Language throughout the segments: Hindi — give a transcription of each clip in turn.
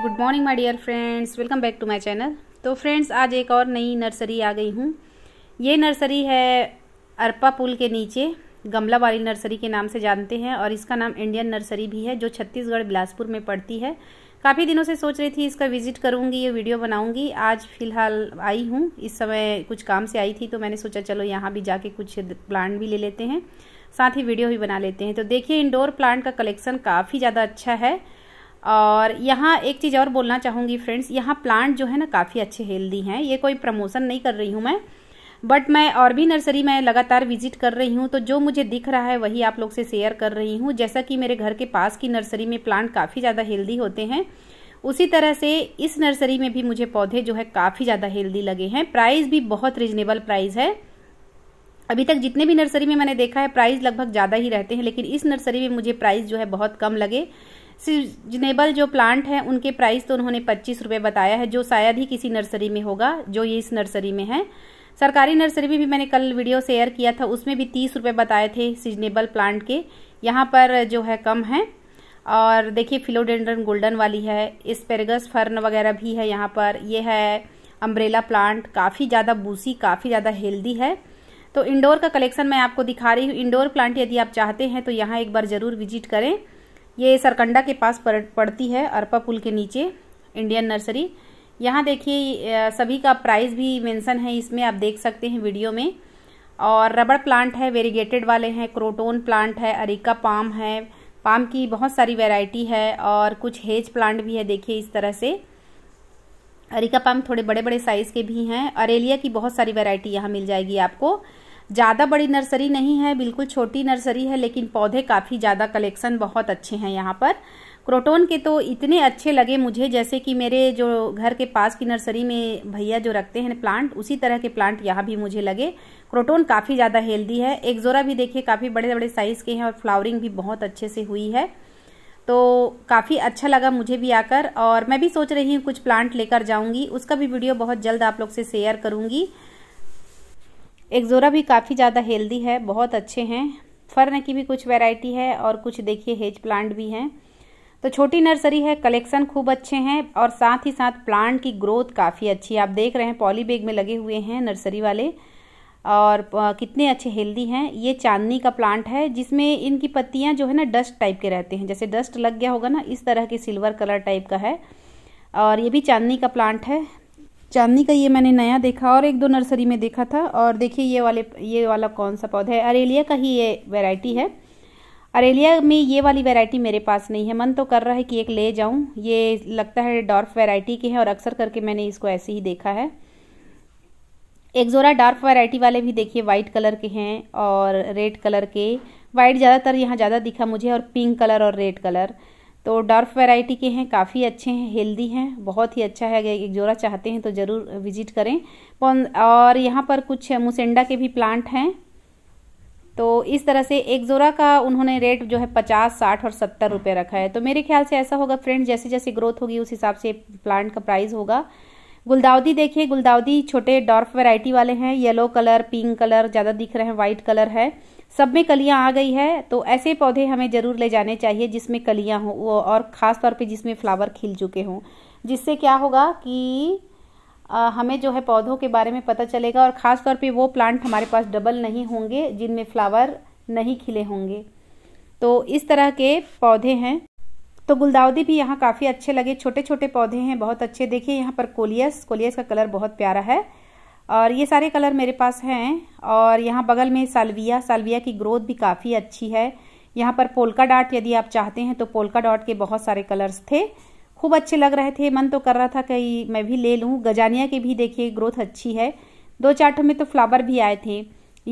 good morning my dear friends welcome back to my channel तो फ्रेंड्स आज एक और नई नर्सरी आ गई हूँ ये नर्सरी है अरपा पुल के नीचे गमला वाली नर्सरी के नाम से जानते हैं और इसका नाम इंडियन नर्सरी भी है जो छत्तीसगढ़ बिलासपुर में पड़ती है काफ़ी दिनों से सोच रही थी इसका विजिट करूँगी ये वीडियो बनाऊँगी आज फ़िलहाल आई हूँ इस समय कुछ काम से आई थी तो मैंने सोचा चलो यहाँ भी जाके कुछ प्लांट भी ले लेते हैं साथ ही वीडियो भी बना लेते हैं तो देखिए इंडोर प्लांट का कलेक्शन काफ़ी ज़्यादा अच्छा है और यहाँ एक चीज़ और बोलना चाहूँगी फ्रेंड्स यहाँ प्लांट जो है ना काफ़ी अच्छे हेल्दी हैं ये कोई प्रमोशन नहीं कर रही हूँ मैं बट मैं और भी नर्सरी में लगातार विजिट कर रही हूँ तो जो मुझे दिख रहा है वही आप लोग से शेयर कर रही हूँ जैसा कि मेरे घर के पास की नर्सरी में प्लांट काफ़ी ज़्यादा हेल्दी होते हैं उसी तरह से इस नर्सरी में भी मुझे पौधे जो है काफ़ी ज़्यादा हेल्दी लगे हैं प्राइस भी बहुत रिजनेबल प्राइस है अभी तक जितने भी नर्सरी में मैंने देखा है प्राइस लगभग ज़्यादा ही रहते हैं लेकिन इस नर्सरी में मुझे प्राइस जो है बहुत कम लगे सीजनेबल जो प्लांट हैं उनके प्राइस तो उन्होंने पच्चीस रुपये बताया है जो शायद ही किसी नर्सरी में होगा जो ये इस नर्सरी में है सरकारी नर्सरी में भी मैंने कल वीडियो शेयर किया था उसमें भी तीस रुपये बताए थे सीजनेबल प्लांट के यहाँ पर जो है कम है और देखिए फिलोडेंड्रन गोल्डन वाली है स्पेरगस फर्न वगैरह भी है यहाँ पर ये है अम्ब्रेला प्लांट काफ़ी ज़्यादा बूसी काफ़ी ज़्यादा हेल्दी है तो इंडोर का कलेक्शन मैं आपको दिखा रही हूँ इंडोर प्लांट यदि आप चाहते हैं तो यहाँ एक बार ज़रूर विजिट करें ये सरकंडा के पास पड़ती है अरपा पुल के नीचे इंडियन नर्सरी यहाँ देखिए सभी का प्राइस भी मेंशन है इसमें आप देख सकते हैं वीडियो में और रबड़ प्लांट है वेरीगेटेड वाले हैं क्रोटोन प्लांट है अरिका पाम है पाम की बहुत सारी वैरायटी है और कुछ हेज प्लांट भी है देखिए इस तरह से अरिका पाम थोड़े बड़े बड़े साइज़ के भी हैं अरेलिया की बहुत सारी वेराइटी यहाँ मिल जाएगी आपको ज़्यादा बड़ी नर्सरी नहीं है बिल्कुल छोटी नर्सरी है लेकिन पौधे काफ़ी ज़्यादा कलेक्शन बहुत अच्छे हैं यहाँ पर क्रोटोन के तो इतने अच्छे लगे मुझे जैसे कि मेरे जो घर के पास की नर्सरी में भैया जो रखते हैं प्लांट उसी तरह के प्लांट यहाँ भी मुझे लगे क्रोटोन काफ़ी ज़्यादा हेल्दी है एक्जोरा भी देखिए काफ़ी बड़े बड़े साइज़ के हैं और फ्लावरिंग भी बहुत अच्छे से हुई है तो काफ़ी अच्छा लगा मुझे भी आकर और मैं भी सोच रही हूँ कुछ प्लांट लेकर जाऊँगी उसका भी वीडियो बहुत जल्द आप लोग से शेयर करूँगी एक्जोरा भी काफ़ी ज़्यादा हेल्दी है बहुत अच्छे हैं फर्न की भी कुछ वेराइटी है और कुछ देखिए हेज प्लांट भी हैं तो छोटी नर्सरी है कलेक्शन खूब अच्छे हैं और साथ ही साथ प्लांट की ग्रोथ काफ़ी अच्छी आप देख रहे हैं पॉली बैग में लगे हुए हैं नर्सरी वाले और कितने अच्छे हेल्दी हैं ये चांदनी का प्लांट है जिसमें इनकी पत्तियां जो है ना डस्ट टाइप के रहते हैं जैसे डस्ट लग गया होगा ना इस तरह के सिल्वर कलर टाइप का है और ये भी चांदनी का प्लांट है चांदनी का ये मैंने नया देखा और एक दो नर्सरी में देखा था और देखिए ये वाले ये वाला कौन सा पौधा है अरेलिया का ही ये वेराइटी है अरेलिया में ये वाली वैरायटी मेरे पास नहीं है मन तो कर रहा है कि एक ले जाऊं ये लगता है डॉर्फ वैरायटी के हैं और अक्सर करके मैंने इसको ऐसे ही देखा है एक जोरा डार्क वैरायटी वाले भी देखिए वाइट कलर के हैं और रेड कलर के वाइट ज़्यादातर यहाँ ज़्यादा दिखा मुझे और पिंक कलर और रेड कलर तो डार्फ वैरायटी के हैं काफ़ी अच्छे हैं हेल्दी हैं बहुत ही अच्छा है अगर एक जोड़ा चाहते हैं तो ज़रूर विजिट करें और यहाँ पर कुछ मुसेंडा के भी प्लांट हैं तो इस तरह से एक जोरा का उन्होंने रेट जो है पचास साठ और सत्तर रुपये रखा है तो मेरे ख्याल से ऐसा होगा फ्रेंड जैसे जैसे ग्रोथ होगी उस हिसाब से प्लांट का प्राइस होगा गुलदाउदी देखिए गुलदाउदी छोटे डॉर्फ वैरायटी वाले हैं येलो कलर पिंक कलर ज़्यादा दिख रहे हैं वाइट कलर है सब में कलियां आ गई है तो ऐसे पौधे हमें ज़रूर ले जाने चाहिए जिसमें कलियां हों और ख़ास तौर पे जिसमें फ्लावर खिल चुके हों जिससे क्या होगा कि आ, हमें जो है पौधों के बारे में पता चलेगा और ख़ास तौर पे वो प्लांट हमारे पास डबल नहीं होंगे जिनमें फ्लावर नहीं खिले होंगे तो इस तरह के पौधे हैं तो गुलदाउदी भी यहाँ काफ़ी अच्छे लगे छोटे छोटे पौधे हैं बहुत अच्छे देखिए यहाँ पर कोलियस कोलियस का कलर बहुत प्यारा है और ये सारे कलर मेरे पास हैं और यहाँ बगल में सालविया सालविया की ग्रोथ भी काफ़ी अच्छी है यहाँ पर पोलका डॉट यदि आप चाहते हैं तो पोलका डॉट के बहुत सारे कलर्स थे खूब अच्छे लग रहे थे मन तो कर रहा था कि मैं भी ले लूँ गजानिया के भी देखिए ग्रोथ अच्छी है दो चार्टों में तो फ्लावर भी आए थे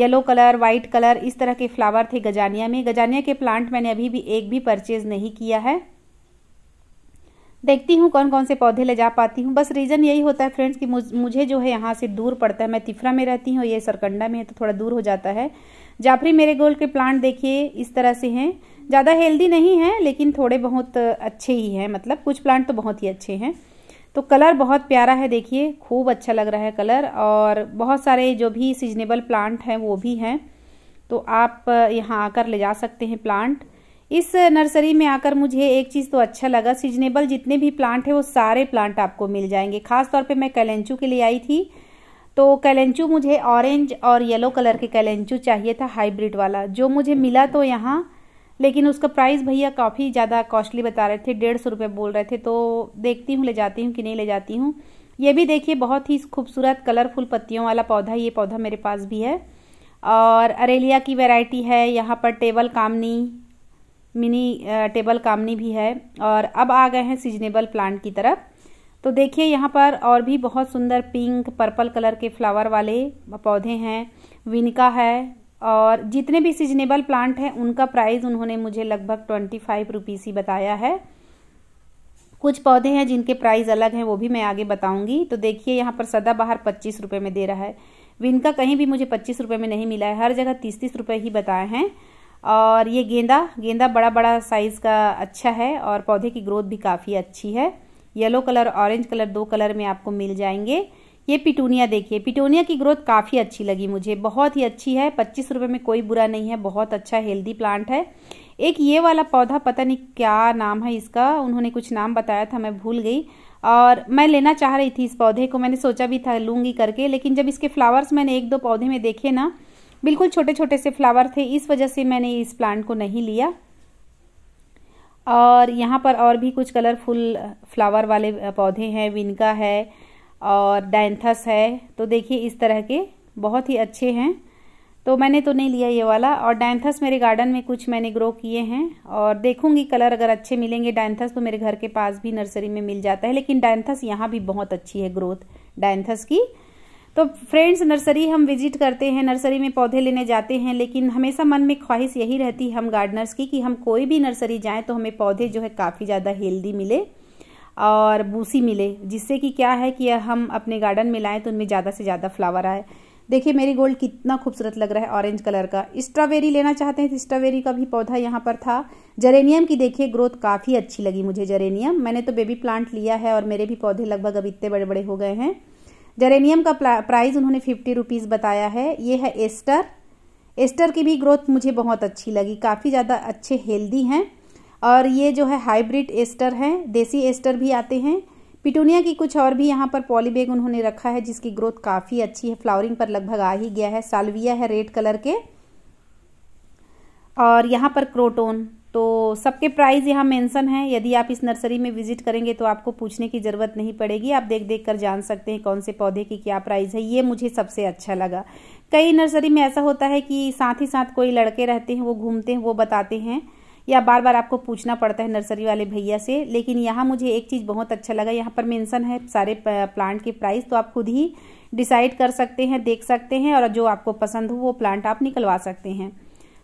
येलो कलर वाइट कलर इस तरह के फ्लावर थे गजानिया में गजानिया के प्लांट मैंने अभी भी एक भी परचेज नहीं किया है देखती हूँ कौन कौन से पौधे ले जा पाती हूँ बस रीज़न यही होता है फ्रेंड्स कि मुझे जो है यहाँ से दूर पड़ता है मैं तिफरा में रहती हूँ ये सरकंडा में है तो थोड़ा दूर हो जाता है जाफरी मेरे गोल के प्लांट देखिए इस तरह से हैं ज़्यादा हेल्दी नहीं है लेकिन थोड़े बहुत अच्छे ही हैं मतलब कुछ प्लांट तो बहुत ही अच्छे हैं तो कलर बहुत प्यारा है देखिए खूब अच्छा लग रहा है कलर और बहुत सारे जो भी सीजनेबल प्लांट हैं वो भी हैं तो आप यहाँ आकर ले जा सकते हैं प्लांट इस नर्सरी में आकर मुझे एक चीज़ तो अच्छा लगा सीजनेबल जितने भी प्लांट है वो सारे प्लांट आपको मिल जाएंगे खास तौर पे मैं कैलेंचू के लिए आई थी तो कैलेंचू मुझे ऑरेंज और येलो कलर के कैलेंचू चाहिए था हाइब्रिड वाला जो मुझे मिला तो यहाँ लेकिन उसका प्राइस भैया काफ़ी ज़्यादा कॉस्टली बता रहे थे डेढ़ सौ रुपये बोल रहे थे तो देखती हूँ ले जाती हूँ कि नहीं ले जाती हूँ ये भी देखिए बहुत ही खूबसूरत कलरफुल पत्तियों वाला पौधा ये पौधा मेरे पास भी है और अरेलिया की वैरायटी है यहाँ पर टेबल कामनी मिनी टेबल कामनी भी है और अब आ गए हैं सीजनेबल प्लांट की तरफ तो देखिए यहाँ पर और भी बहुत सुंदर पिंक पर्पल कलर के फ्लावर वाले पौधे हैं विनका है और जितने भी सीजनेबल प्लांट हैं उनका प्राइस उन्होंने मुझे लगभग ट्वेंटी फाइव रुपीज़ ही बताया है कुछ पौधे हैं जिनके प्राइस अलग हैं वो भी मैं आगे बताऊंगी तो देखिए यहाँ पर सदाबहार पच्चीस रुपये में दे रहा है विनका कहीं भी मुझे पच्चीस रुपये में नहीं मिला है हर जगह तीस तीस रुपये ही बताए हैं और ये गेंदा गेंदा बड़ा बड़ा साइज़ का अच्छा है और पौधे की ग्रोथ भी काफ़ी अच्छी है येलो कलर ऑरेंज कलर दो कलर में आपको मिल जाएंगे ये पिटूनिया देखिए पिटूनिया की ग्रोथ काफ़ी अच्छी लगी मुझे बहुत ही अच्छी है पच्चीस रुपये में कोई बुरा नहीं है बहुत अच्छा हेल्दी प्लांट है एक ये वाला पौधा पता नहीं क्या नाम है इसका उन्होंने कुछ नाम बताया था मैं भूल गई और मैं लेना चाह रही थी इस पौधे को मैंने सोचा भी था लूंगी करके लेकिन जब इसके फ्लावर्स मैंने एक दो पौधे में देखे ना बिल्कुल छोटे छोटे से फ्लावर थे इस वजह से मैंने इस प्लांट को नहीं लिया और यहाँ पर और भी कुछ कलरफुल फ्लावर वाले पौधे हैं विनका है और डैंथस है तो देखिए इस तरह के बहुत ही अच्छे हैं तो मैंने तो नहीं लिया ये वाला और डायंथस मेरे गार्डन में कुछ मैंने ग्रो किए हैं और देखूंगी कलर अगर अच्छे मिलेंगे डैंथस तो मेरे घर के पास भी नर्सरी में मिल जाता है लेकिन डैंथस यहाँ भी बहुत अच्छी है ग्रोथ डैंथस की तो फ्रेंड्स नर्सरी हम विजिट करते हैं नर्सरी में पौधे लेने जाते हैं लेकिन हमेशा मन में ख्वाहिश यही रहती है हम गार्डनर्स की कि हम कोई भी नर्सरी जाएं तो हमें पौधे जो है काफ़ी ज़्यादा हेल्दी मिले और बूसी मिले जिससे कि क्या है कि हम अपने गार्डन में लाएँ तो उनमें ज़्यादा से ज़्यादा फ्लावर आए देखिए मेरी गोल्ड कितना खूबसूरत लग रहा है ऑरेंज कलर का स्ट्रॉबेरी लेना चाहते हैं तो स्ट्रॉबेरी का भी पौधा यहाँ पर था जरेनियम की देखिए ग्रोथ काफ़ी अच्छी लगी मुझे जरेनियम मैंने तो बेबी प्लांट लिया है और मेरे भी पौधे लगभग अब इतने बड़े बड़े हो गए हैं जेरेनियम का प्राइस उन्होंने फिफ्टी रुपीज़ बताया है ये है एस्टर एस्टर की भी ग्रोथ मुझे बहुत अच्छी लगी काफ़ी ज़्यादा अच्छे हेल्दी हैं और ये जो है हाइब्रिड एस्टर हैं देसी एस्टर भी आते हैं पिटूनिया की कुछ और भी यहाँ पर पॉलीबैग उन्होंने रखा है जिसकी ग्रोथ काफ़ी अच्छी है फ्लावरिंग पर लगभग आ ही गया है सालविया है रेड कलर के और यहाँ पर क्रोटोन तो सबके प्राइस यहाँ मेंशन है यदि आप इस नर्सरी में विजिट करेंगे तो आपको पूछने की ज़रूरत नहीं पड़ेगी आप देख देख कर जान सकते हैं कौन से पौधे की क्या प्राइस है ये मुझे सबसे अच्छा लगा कई नर्सरी में ऐसा होता है कि साथ ही साथ कोई लड़के रहते हैं वो घूमते हैं वो बताते हैं या बार बार आपको पूछना पड़ता है नर्सरी वाले भैया से लेकिन यहाँ मुझे एक चीज़ बहुत अच्छा लगा यहाँ पर मेंशन है सारे प्लांट के प्राइस तो आप खुद ही डिसाइड कर सकते हैं देख सकते हैं और जो आपको पसंद हो वो प्लांट आप निकलवा सकते हैं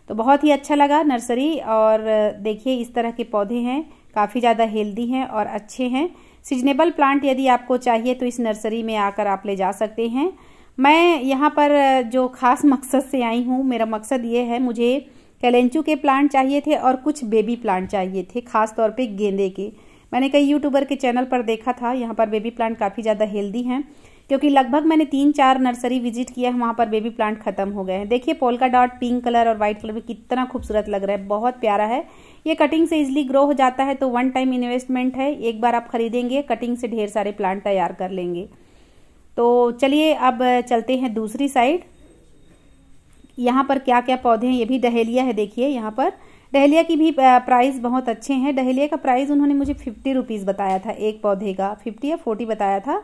तो बहुत ही अच्छा लगा नर्सरी और देखिए इस तरह के पौधे हैं काफ़ी ज़्यादा हेल्दी हैं और अच्छे हैं सीजनेबल प्लांट यदि आपको चाहिए तो इस नर्सरी में आकर आप ले जा सकते हैं मैं यहाँ पर जो ख़ास मकसद से आई हूँ मेरा मकसद ये है मुझे कैलेंचू के प्लांट चाहिए थे और कुछ बेबी प्लांट चाहिए थे ख़ास तौर पे गेंदे के मैंने कई यूट्यूबर के चैनल पर देखा था यहाँ पर बेबी प्लांट काफ़ी ज़्यादा हेल्दी हैं क्योंकि लगभग मैंने तीन चार नर्सरी विजिट किया है वहाँ पर बेबी प्लांट खत्म हो गए हैं देखिए पोलका डॉट पिंक कलर और व्हाइट कलर में कितना खूबसूरत लग रहा है बहुत प्यारा है ये कटिंग से इजिली ग्रो हो जाता है तो वन टाइम इन्वेस्टमेंट है एक बार आप खरीदेंगे कटिंग से ढेर सारे प्लांट तैयार कर लेंगे तो चलिए अब चलते हैं दूसरी साइड यहाँ पर क्या क्या पौधे हैं ये भी डहेलिया है देखिए यहाँ पर डहेलिया की भी प्राइस बहुत अच्छे हैं डहेलिया का प्राइस उन्होंने मुझे फिफ्टी रुपीज़ बताया था एक पौधे का फिफ्टी या फोर्टी बताया था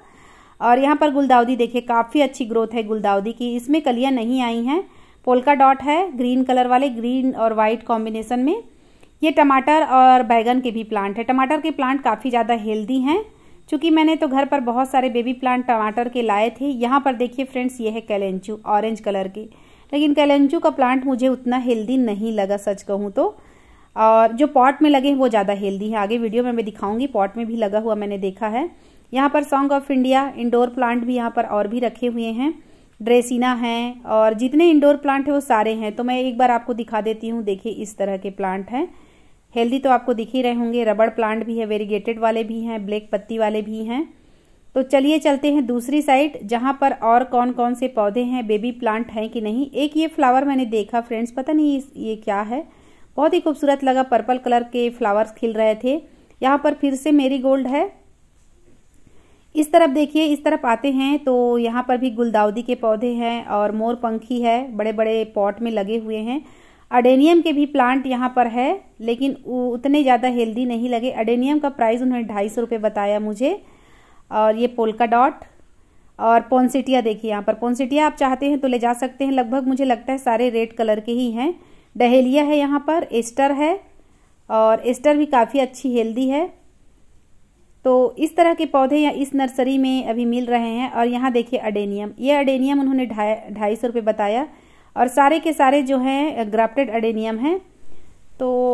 और यहाँ पर गुलदाउदी देखिए काफ़ी अच्छी ग्रोथ है गुलदाउदी की इसमें कलियाँ नहीं आई हैं पोलका डॉट है ग्रीन कलर वाले ग्रीन और वाइट कॉम्बिनेशन में ये टमाटर और बैगन के भी प्लांट है टमाटर के प्लांट काफ़ी ज़्यादा हेल्दी हैं चूँकि मैंने तो घर पर बहुत सारे बेबी प्लांट टमाटर के लाए थे यहाँ पर देखिए फ्रेंड्स ये है कैलेंचू ऑरेंज कलर के लेकिन कैलेंचू का प्लांट मुझे उतना हेल्दी नहीं लगा सच कहूँ तो और जो पॉट में लगे हैं वो ज़्यादा हेल्दी है आगे वीडियो में मैं दिखाऊंगी पॉट में भी लगा हुआ मैंने देखा है यहाँ पर song of India indoor plant भी यहाँ पर और भी रखे हुए हैं ड्रेसिना है और जितने इंडोर प्लांट है वो सारे हैं तो मैं एक बार आपको दिखा देती हूँ देखिए इस तरह के प्लांट हैं हेल्दी तो आपको दिख ही रहे होंगे रबड़ प्लांट भी है वेरीगेटेड वाले भी हैं ब्लैक पत्ती वाले भी हैं तो चलिए चलते हैं दूसरी साइड जहाँ पर और कौन कौन से पौधे हैं बेबी प्लांट हैं कि नहीं एक ये फ्लावर मैंने देखा फ्रेंड्स पता नहीं ये क्या है बहुत ही खूबसूरत लगा पर्पल कलर के फ्लावर्स खिल रहे थे यहाँ पर फिर से मेरी गोल्ड है इस तरफ देखिए इस तरफ आते हैं तो यहाँ पर भी गुलदाउदी के पौधे हैं और मोर पंखी है बड़े बड़े पॉट में लगे हुए हैं अडेनियम के भी प्लांट यहाँ पर है लेकिन उतने ज़्यादा हेल्दी नहीं लगे अडेनियम का प्राइस उन्होंने ढाई सौ रुपये बताया मुझे और ये पोलका डॉट और पोन्सिटिया देखिए यहाँ पर पोन्सिटिया आप चाहते हैं तो ले जा सकते हैं लगभग मुझे लगता है सारे रेड कलर के ही हैं डहेलिया है यहाँ पर एस्टर है और एस्टर भी काफ़ी अच्छी हेल्दी है तो इस तरह के पौधे या इस नर्सरी में अभी मिल रहे हैं और यहाँ देखिए अडेनियम ये अडेनियम उन्होंने ढाई ढाई सौ रुपये बताया और सारे के सारे जो हैं ग्राफ्टेड अडेनियम हैं तो,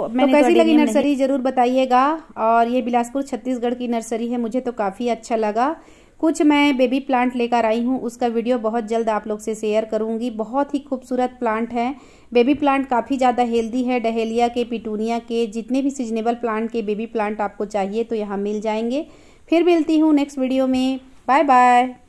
तो मैंने तो कैसी तो लगी नर्सरी ज़रूर बताइएगा और ये बिलासपुर छत्तीसगढ़ की नर्सरी है मुझे तो काफ़ी अच्छा लगा कुछ मैं बेबी प्लांट लेकर आई हूँ उसका वीडियो बहुत जल्द आप लोग से शेयर करूँगी बहुत ही खूबसूरत प्लांट है बेबी प्लांट काफ़ी ज़्यादा हेल्दी है डहेलिया के पिटूनिया के जितने भी सीजनेबल प्लांट के बेबी प्लांट आपको चाहिए तो यहाँ मिल जाएंगे फिर मिलती हूँ नेक्स्ट वीडियो में बाय बाय